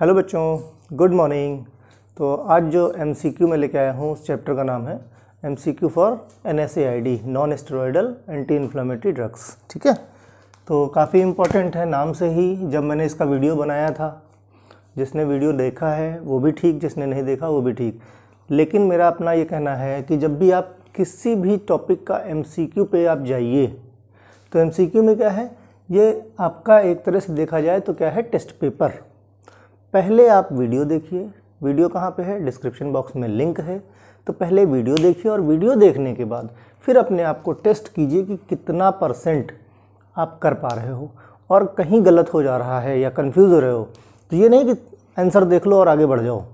hello बच्चों good morning तो आज जो एम में लेके आया हूँ उस चैप्टर का नाम है M C Q for N S A I D non steroidal anti inflammatory drugs ठीक है तो काफ़ी इम्पोर्टेंट है नाम से ही जब मैंने इसका वीडियो बनाया था जिसने वीडियो देखा है वो भी ठीक जिसने नहीं देखा वो भी ठीक लेकिन मेरा अपना ये कहना है कि जब भी आप किसी भी टॉपिक का एम पे आप जाइए तो एम में क्या है ये आपका एक तरह से देखा जाए तो क्या है टेस्ट पेपर पहले आप वीडियो देखिए वीडियो कहाँ पे है डिस्क्रिप्शन बॉक्स में लिंक है तो पहले वीडियो देखिए और वीडियो देखने के बाद फिर अपने आप को टेस्ट कीजिए कि कितना परसेंट आप कर पा रहे हो और कहीं गलत हो जा रहा है या कंफ्यूज हो रहे हो तो ये नहीं कि आंसर देख लो और आगे बढ़ जाओ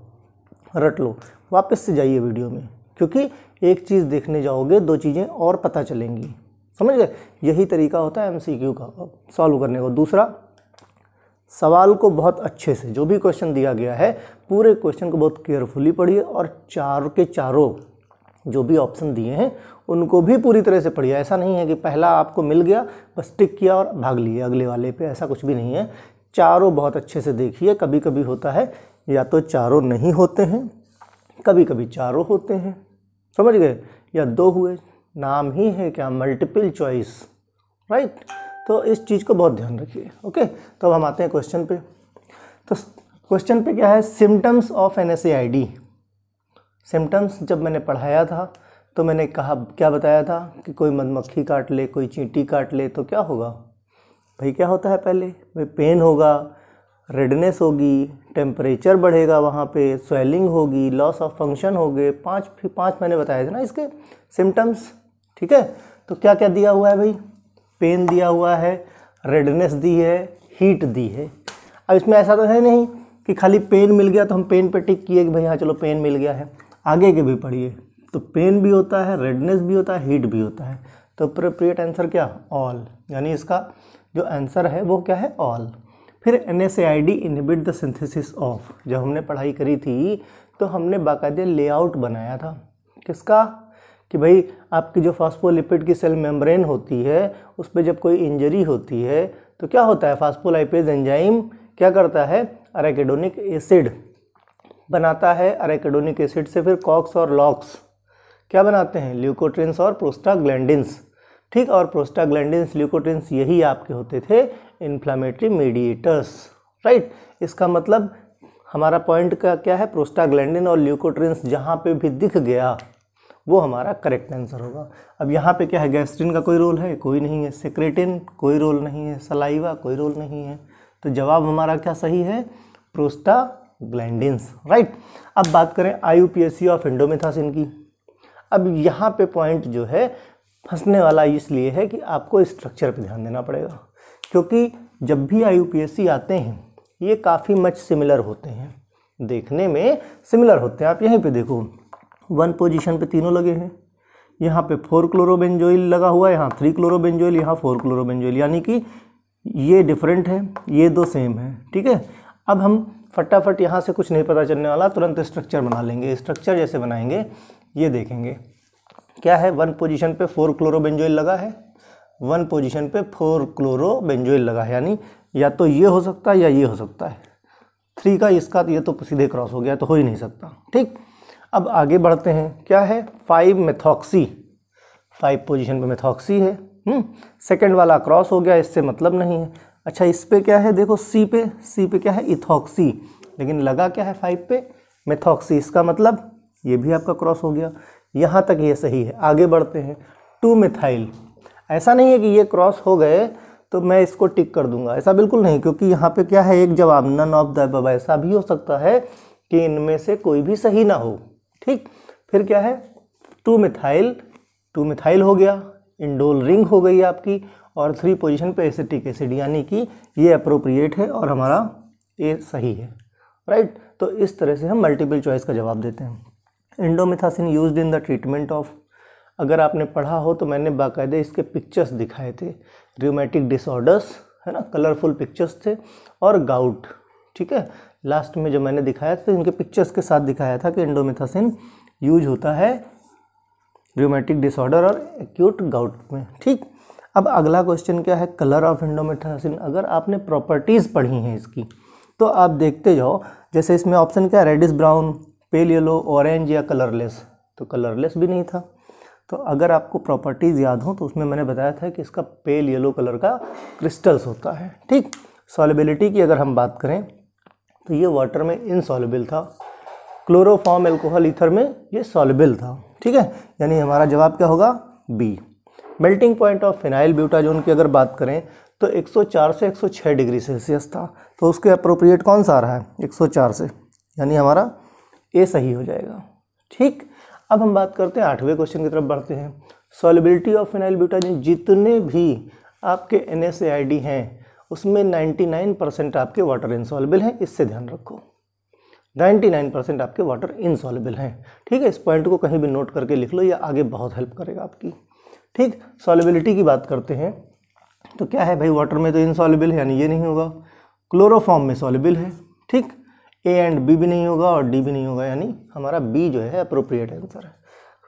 रट लो वापस से जाइए वीडियो में क्योंकि एक चीज़ देखने जाओगे दो चीज़ें और पता चलेंगी समझ गए यही तरीका होता है एमसीक्यू का सॉल्व करने का दूसरा सवाल को बहुत अच्छे से जो भी क्वेश्चन दिया गया है पूरे क्वेश्चन को बहुत केयरफुली पढ़िए और चार के चारों जो भी ऑप्शन दिए हैं उनको भी पूरी तरह से पढ़िए ऐसा नहीं है कि पहला आपको मिल गया बस टिक किया और भाग लिए अगले वाले पे ऐसा कुछ भी नहीं है चारों बहुत अच्छे से देखिए कभी कभी होता है या तो चारों नहीं होते हैं कभी कभी चारों होते हैं समझ गए या दो हुए नाम ही है क्या मल्टीपल चॉइस राइट तो इस चीज़ को बहुत ध्यान रखिए ओके तो अब हम आते हैं क्वेश्चन पे तो क्वेश्चन पे क्या है symptoms of N S symptoms जब मैंने पढ़ाया था तो मैंने कहा क्या बताया था कि कोई मधुमक्खी काट ले कोई चींटी काट ले तो क्या होगा भाई क्या होता है पहले भाई पेन होगा रेडनेस होगी टेम्परेचर बढ़ेगा वहाँ पे स्वेलिंग होगी लॉस ऑफ फंक्शन हो गए पाँच पाँच मैंने बताए थे ना इसके सिम्टम्स ठीक है तो क्या क्या दिया हुआ है भाई पेन दिया हुआ है रेडनेस दी है हीट दी है अब इसमें ऐसा तो है नहीं कि खाली पेन मिल गया तो हम पेन पे टिक किए कि भाई हाँ चलो पेन मिल गया है आगे के भी पढ़िए तो पेन भी होता है रेडनेस भी होता है हीट भी होता है तो अप्रोप्रिएट आंसर क्या ऑल यानी इसका जो आंसर है वो क्या है ऑल फिर N S I D inhibit the synthesis of जब हमने पढ़ाई करी थी तो हमने बाकायदे लेआउट बनाया था किसका कि भाई आपकी जो फास्फोलिपिड की सेल मेम्ब्रेन होती है उस पर जब कोई इंजरी होती है तो क्या होता है फास्फोलाइपेज एंजाइम क्या करता है अरेकेडोनिक एसिड बनाता है अरेकेडोनिक एसिड से फिर कॉक्स और लॉक्स क्या बनाते हैं ल्यूकोट्रेंस और प्रोस्टाग्लैंडस ठीक और प्रोस्टाग्लैंडस ल्यूकोट्रेंस यही आपके होते थे इन्फ्लामेटरी मीडिएटर्स राइट इसका मतलब हमारा पॉइंट का क्या है प्रोस्टाग्लैंडिन और ल्यूकोट्रेंस जहाँ पे भी दिख गया वो हमारा करेक्ट आंसर होगा अब यहाँ पे क्या है गैस्ट्रिन का कोई रोल है कोई नहीं है सेक्रेटिन कोई रोल नहीं है सलाइवा कोई रोल नहीं है तो जवाब हमारा क्या सही है प्रोस्टाग्लैंडिन्स राइट अब बात करें आई ऑफ एंडोमेथासिन की अब यहाँ पे पॉइंट जो है फंसने वाला इसलिए है कि आपको स्ट्रक्चर पर ध्यान देना पड़ेगा क्योंकि जब भी आई आते हैं ये काफ़ी मच सिमिलर होते हैं देखने में सिमिलर होते हैं आप यहीं पे देखो वन पोजीशन पे तीनों लगे हैं यहाँ पे फोर क्लोरोबेंजोइल लगा हुआ है यहाँ थ्री क्लोरोबेंजोइल यहाँ फोर क्लोरोबेंजोइल यानी कि ये डिफरेंट है ये दो सेम है ठीक है अब हम फटाफट यहाँ से कुछ नहीं पता चलने वाला तुरंत स्ट्रक्चर बना लेंगे स्ट्रक्चर जैसे बनाएंगे ये देखेंगे क्या है वन पोजिशन पर फोर क्लोरोबेंजोइल लगा है वन पोजिशन पर फोर क्लोरोबेंजोइल लगा है यानी या तो ये हो सकता है या ये हो सकता है थ्री का इसका तो ये तो सीधे क्रॉस हो गया तो हो ही नहीं सकता ठीक अब आगे बढ़ते हैं क्या है फाइव मेथॉक्सी फाइव पोजीशन पे मेथॉक्सी है सेकंड हम्म, वाला क्रॉस हो गया इससे मतलब नहीं है अच्छा इस पे क्या है देखो सी पे सी पे क्या है इथॉक्सी लेकिन लगा क्या है फाइव पे मेथॉक्सी इसका मतलब ये भी आपका क्रॉस हो गया यहाँ तक ये सही है आगे बढ़ते हैं टू मिथाइल ऐसा नहीं है कि ये क्रॉस हो गए तो मैं इसको टिक कर दूंगा ऐसा बिल्कुल नहीं क्योंकि यहाँ पे क्या है एक जवाब नन ऑफ द ऐसा भी हो सकता है कि इनमें से कोई भी सही ना हो ठीक फिर क्या है टू मिथाइल टू मिथाइल हो गया इंडोल रिंग हो गई आपकी और थ्री पोजीशन पे एसिटिक एसिड यानी कि ये अप्रोप्रिएट है और हमारा ए सही है राइट तो इस तरह से हम मल्टीपल चॉइस का जवाब देते हैं indomethacin used in the treatment of अगर आपने पढ़ा हो तो मैंने बाकायदे इसके पिक्चर्स दिखाए थे रियोमेटिक डिसऑर्डर्स है ना कलरफुल पिक्चर्स थे और गाउट ठीक है लास्ट में जब मैंने दिखाया था उनके तो पिक्चर्स के साथ दिखाया था कि इंडोमिथासिन यूज होता है रियोमेटिक डिसऑर्डर और एक्यूट गाउट में ठीक अब अगला क्वेश्चन क्या है कलर ऑफ इंडोमेथासिन अगर आपने प्रॉपर्टीज़ पढ़ी हैं इसकी तो आप देखते जाओ जैसे इसमें ऑप्शन क्या है reddish brown pale yellow orange या कलरलेस तो कलरलेस भी नहीं था तो अगर आपको प्रॉपर्टीज़ याद हो तो उसमें मैंने बताया था कि इसका पेल येलो कलर का क्रिस्टल्स होता है ठीक सॉलिबिलिटी की अगर हम बात करें तो ये वाटर में इनसॉलिबल था क्लोरोफॉर्म एल्कोहल ईथर में ये सॉलेबल था ठीक है यानी हमारा जवाब क्या होगा B melting point of phenylbutazone की अगर बात करें तो 104 से 106 डिग्री सेल्सियस था तो उसके अप्रोप्रिएट कौन सा आ रहा है 104 से यानी हमारा ए सही हो जाएगा ठीक अब हम बात करते हैं आठवें क्वेश्चन की तरफ बढ़ते हैं सॉलिबिलिटी ऑफ फिनाइल ब्यूटाजोन जितने भी आपके एन हैं उसमें 99 परसेंट आपके वाटर इंसॉलेबल हैं इससे ध्यान रखो 99 परसेंट आपके वाटर इंसॉलेबल हैं ठीक है इस पॉइंट को कहीं भी नोट करके लिख लो या आगे बहुत हेल्प करेगा आपकी ठीक सॉलेबिलिटी की बात करते हैं तो क्या है भाई वाटर में तो इंसॉलेबल है यानी ये नहीं होगा क्लोरोफॉर्म में सॉलेबल है ठीक ए एंड बी भी नहीं होगा और डी भी नहीं होगा यानी हमारा बी जो है अप्रोप्रिएट आंसर है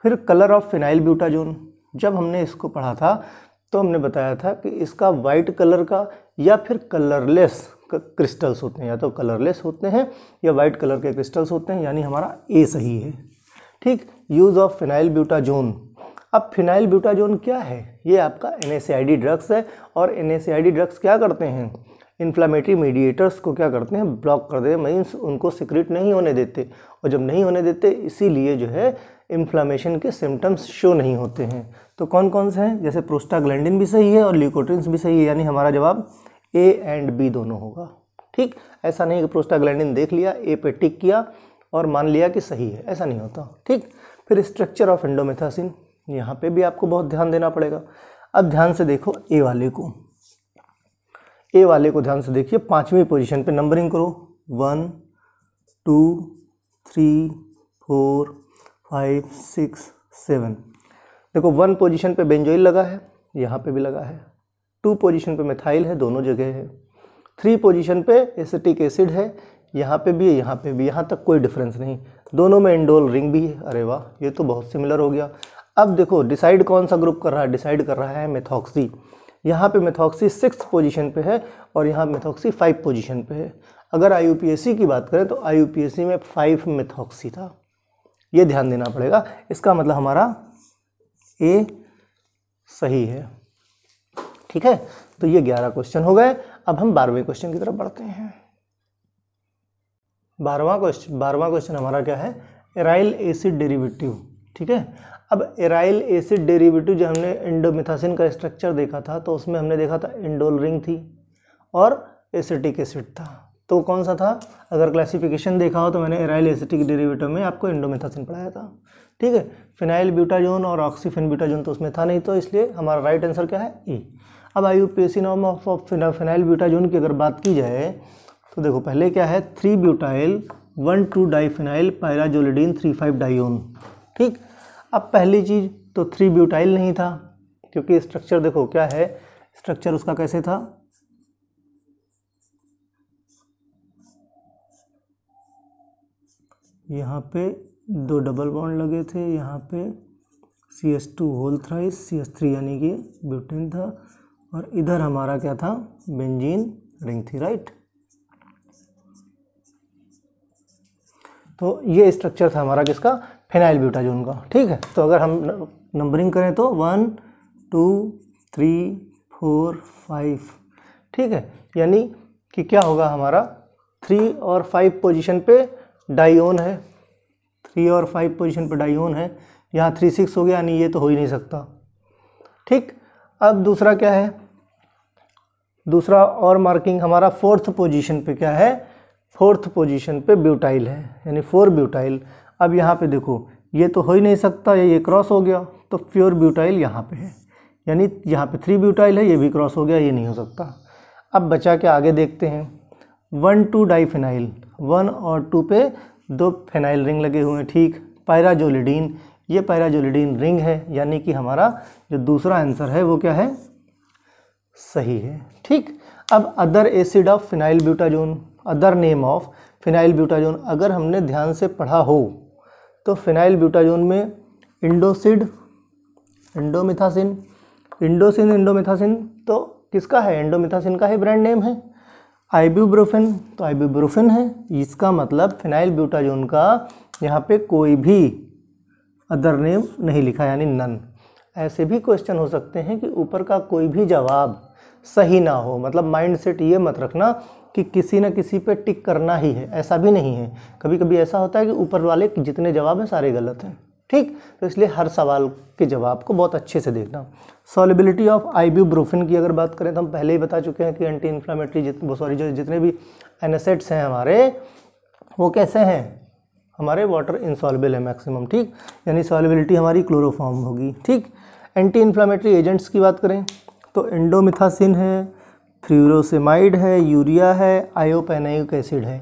फिर कलर ऑफ फिनाइल ब्यूटाजोन जब हमने इसको पढ़ा था तो हमने बताया था कि इसका वाइट कलर का या फिर कलरलेस क्रिस्टल्स होते हैं या तो कलरलेस होते हैं या वाइट कलर के क्रिस्टल्स होते हैं यानी हमारा ए सही है ठीक यूज़ ऑफ फिनाइल ब्यूटाजोन अब फिनाइल ब्यूटाजोन क्या है ये आपका एन ड्रग्स है और एन ड्रग्स क्या करते हैं इन्फ्लामेटरी मीडिएटर्स को क्या करते हैं ब्लॉक कर देते हैं मीन्स उनको सिक्रेट नहीं होने देते और जब नहीं होने देते इसीलिए जो है इन्फ्लामेशन के सिम्टम्स शो नहीं होते हैं तो कौन कौन से हैं जैसे प्रोस्टाग्लैंडिन भी सही है और ल्यूकोट्रिन्स भी सही है यानी हमारा जवाब ए एंड बी दोनों होगा ठीक ऐसा नहीं कि प्रोस्टाग्लैंडिन देख लिया ए पे टिक किया और मान लिया कि सही है ऐसा नहीं होता ठीक फिर स्ट्रक्चर ऑफ एंडोमेथासिन यहाँ पे भी आपको बहुत ध्यान देना पड़ेगा अब ध्यान से देखो ए वाले को ए वाले को ध्यान से देखिए पाँचवीं पोजिशन पर नंबरिंग करो one two three four five six seven देखो वन पोजीशन पे बेंजोइल लगा है यहाँ पे भी लगा है टू पोजीशन पे मिथाइल है दोनों जगह है थ्री पोजीशन पे एसिटिक एसिड है यहाँ पे भी है यहाँ पे भी यहाँ तक कोई डिफरेंस नहीं दोनों में इंडोल रिंग भी है अरे वाह ये तो बहुत सिमिलर हो गया अब देखो डिसाइड कौन सा ग्रुप कर रहा है डिसाइड कर रहा है मेथॉक्सी यहाँ पे मेथॉक्सी सिक्स पोजीशन पे है और यहाँ मेथॉक्सी फाइव पोजीशन पे है अगर आई की बात करें तो आई में फाइव मेथॉक्सी था ये ध्यान देना पड़ेगा इसका मतलब हमारा ए सही है ठीक है तो ये ग्यारह क्वेश्चन हो गए अब हम बारहवें क्वेश्चन की तरफ बढ़ते हैं बारहवा क्वेश्चन बारहवा क्वेश्चन हमारा क्या है एराइल एसिड डेरिवेटिव ठीक है अब एराइल एसिड डेरिवेटिव जो हमने इंडोमिथासिन का स्ट्रक्चर देखा था तो उसमें हमने देखा था इंडोल रिंग थी और एसिटिक एसिड था तो कौन सा था अगर क्लासिफिकेशन देखा हो तो मैंने एराइल एसिटिक डेरिवेटिव में आपको इंडोमेथासिन पढ़ाया था ठीक है फिनाइल ब्यूटाजोन और ऑक्सीफिन ब्यूटाजोन तो उसमें था नहीं तो इसलिए हमारा राइट आंसर क्या है ई अब IUPAC name of phenylbutazone की अगर बात की जाए तो देखो पहले क्या है three butyl one two diphenyl pyrazolidine three five dione ठीक अब पहली चीज़ तो थ्री ब्यूटाइल नहीं था क्योंकि स्ट्रक्चर देखो क्या है स्ट्रक्चर उसका कैसे था यहाँ पे दो डबल बॉन्ड लगे थे यहाँ पे C S two whole thrice C S three यानी कि ब्यूटेन था और इधर हमारा क्या था बेंजीन रिंग थी राइट तो ये स्ट्रक्चर था हमारा किसका फेनाइल ब्यूटाजोन का ठीक है तो अगर हम नंबरिंग करें तो one two three four five ठीक है यानी कि क्या होगा हमारा थ्री और फाइव पोजीशन पे डाइओन है थ्री और फाइव पोजीशन पर डाइओन है यहाँ थ्री सिक्स हो गया यानी ये तो हो ही नहीं सकता ठीक अब दूसरा क्या है दूसरा और मार्किंग हमारा फोर्थ पोजीशन पे क्या है फोर्थ पोजीशन पे ब्यूटाइल है यानी फोर ब्यूटाइल अब यहाँ पे देखो ये तो हो ही नहीं सकता ये क्रॉस हो गया तो प्योर ब्यूटाइल यहाँ पे है यानी यहाँ पे थ्री ब्यूटाइल है ये भी क्रॉस हो गया ये नहीं हो सकता अब बचा के आगे देखते हैं one two diphenyl one और टू पे दो फेनाइल रिंग लगे हुए हैं ठीक पैराजोलिडीन ये पैराजोलिडीन रिंग है यानी कि हमारा जो दूसरा आंसर है वो क्या है सही है ठीक अब other acid of phenylbutazone other name of phenylbutazone अगर हमने ध्यान से पढ़ा हो तो फिनाइल ब्यूटाजोन में इंडोसिड इंडोमिथासिन इंडोसिन इंडोमिथासिन तो किसका है इंडोमिथासिन का ही ब्रांड नेम है आइबूब्रोफेन तो आइबूब्रोफेन है इसका मतलब फिनाइल ब्यूटाजोन का यहाँ पे कोई भी अदर नेम नहीं लिखा यानी नन ऐसे भी क्वेश्चन हो सकते हैं कि ऊपर का कोई भी जवाब सही ना हो मतलब माइंड सेट ये मत रखना कि किसी न किसी पे टिक करना ही है ऐसा भी नहीं है कभी कभी ऐसा होता है कि ऊपर वाले जितने जवाब हैं सारे गलत हैं ठीक तो इसलिए हर सवाल के जवाब को बहुत अच्छे से देखना सॉलिबिलिटी ऑफ आईब्यूब्रोफिन की अगर बात करें तो हम पहले ही बता चुके हैं कि एंटी इन्फ्लामेटरी जित सॉरी जो जितने भी एनासेट्स हैं हमारे वो कैसे हैं हमारे वाटर इंसॉलिबल है मैक्सिमम ठीक यानी सॉलिबिलिटी हमारी क्लोरोफॉर्म होगी ठीक एंटी इन्फ्लामेटरी एजेंट्स की बात करें तो एंडोमिथासिन है फ्रूरोसेमाइड है यूरिया है आयोपेनाइक एसिड है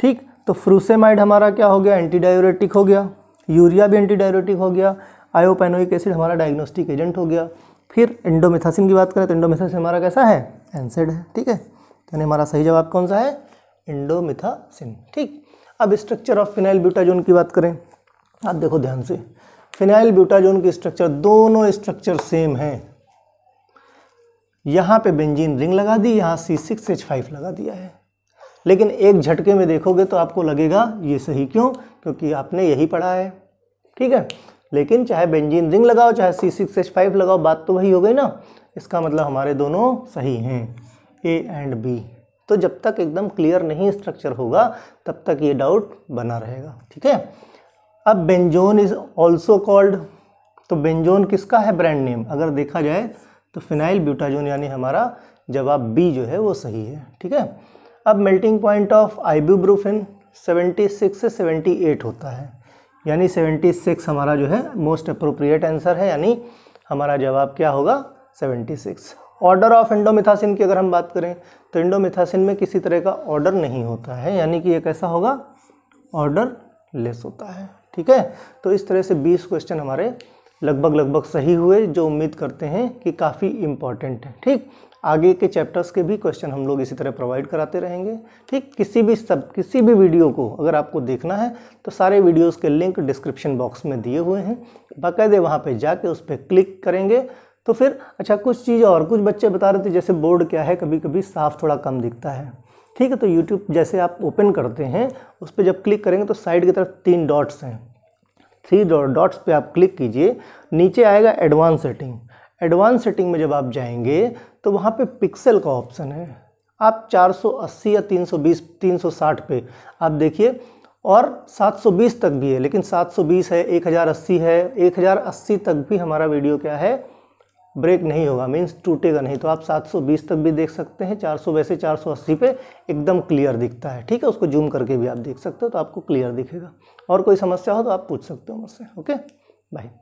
ठीक तो फ्रूसेमाइड हमारा क्या हो गया एंटीडायोरेटिक हो गया यूरिया भी एंटी डायरेटिक हो गया आयोपेनोइक एसिड हमारा डायग्नोस्टिक एजेंट हो गया फिर इंडोमिथासिन की बात करें तो इंडोमिथासिन हमारा कैसा है एनसेड है ठीक है तो यानी हमारा सही जवाब कौन सा है इंडोमिथासिन ठीक अब स्ट्रक्चर ऑफ फिनाइल ब्यूटाजोन की बात करें आप देखो ध्यान से फिनाइल ब्यूटाजोन की स्ट्रक्चर दोनों स्ट्रक्चर सेम हैं यहाँ पे बेंजीन रिंग लगा दी यहाँ सी सिक्स एच फाइव लगा दिया है लेकिन एक झटके में देखोगे तो आपको लगेगा ये सही क्यों क्योंकि आपने यही पढ़ा है ठीक है लेकिन चाहे बेंजीन रिंग लगाओ चाहे सी सिक्स एच फाइव लगाओ बात तो वही हो गई ना इसका मतलब हमारे दोनों सही हैं ए एंड बी तो जब तक एकदम क्लियर नहीं स्ट्रक्चर होगा तब तक ये डाउट बना रहेगा ठीक है अब बेंजोन इज़ ऑल्सो कॉल्ड तो बेंजोन किसका है ब्रांड नेम अगर देखा जाए तो फिनाइल ब्यूटाजोन यानी हमारा जवाब बी जो है वो सही है ठीक है अब melting point of ibuprofen seventy six से सेवेंटी एट होता है यानी सेवेंटी सिक्स हमारा जो है मोस्ट अप्रोप्रिएट आंसर है यानी हमारा जवाब क्या होगा seventy six order of indomethacin की अगर हम बात करें तो इंडोमिथासिन में किसी तरह का ऑर्डर नहीं होता है यानी कि ये कैसा होगा ऑर्डर लेस होता है ठीक है तो इस तरह से 20 क्वेश्चन हमारे लगभग लगभग सही हुए जो उम्मीद करते हैं कि काफ़ी इम्पॉर्टेंट है ठीक आगे के चैप्टर्स के भी क्वेश्चन हम लोग इसी तरह प्रोवाइड कराते रहेंगे ठीक किसी भी सब किसी भी वीडियो को अगर आपको देखना है तो सारे वीडियोस के लिंक डिस्क्रिप्शन बॉक्स में दिए हुए हैं बाकायदे वहाँ पे जाके उस पर क्लिक करेंगे तो फिर अच्छा कुछ चीज़ और कुछ बच्चे बता रहे थे जैसे बोर्ड क्या है कभी कभी साफ थोड़ा कम दिखता है ठीक है तो यूट्यूब जैसे आप ओपन करते हैं उस पर जब क्लिक करेंगे तो साइड की तरफ तीन डॉट्स हैं थ्री डॉट्स पर आप क्लिक कीजिए नीचे आएगा एडवांस सेटिंग एडवांस सेटिंग में जब आप जाएंगे तो वहाँ पे पिक्सल का ऑप्शन है आप 480 या 320 360 पे आप देखिए और 720 तक भी है लेकिन 720 है 1080 है 1080 तक भी हमारा वीडियो क्या है ब्रेक नहीं होगा मीन्स टूटेगा नहीं तो आप 720 तक भी देख सकते हैं 400 वैसे 480 पे एकदम क्लियर दिखता है ठीक है उसको जूम करके भी आप देख सकते हो तो आपको क्लियर दिखेगा और कोई समस्या हो तो आप पूछ सकते हो मुझसे ओके बाई